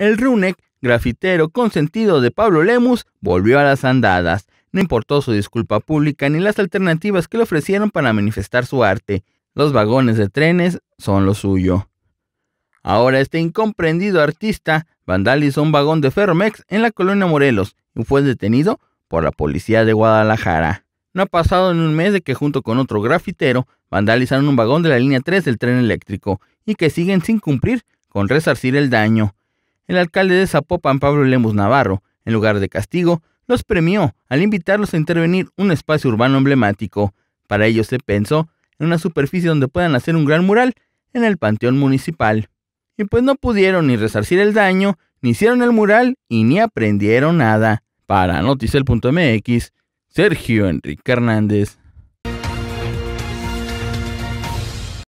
El Runeck, grafitero consentido de Pablo Lemus, volvió a las andadas. No importó su disculpa pública ni las alternativas que le ofrecieron para manifestar su arte. Los vagones de trenes son lo suyo. Ahora este incomprendido artista vandalizó un vagón de Ferromex en la colonia Morelos y fue detenido por la policía de Guadalajara. No ha pasado en un mes de que junto con otro grafitero vandalizaron un vagón de la línea 3 del tren eléctrico y que siguen sin cumplir con resarcir el daño el alcalde de Zapopan, Pablo Lemus Navarro, en lugar de castigo, los premió al invitarlos a intervenir un espacio urbano emblemático. Para ello se pensó en una superficie donde puedan hacer un gran mural en el Panteón Municipal. Y pues no pudieron ni resarcir el daño, ni hicieron el mural y ni aprendieron nada. Para Noticel.mx, Sergio Enrique Hernández.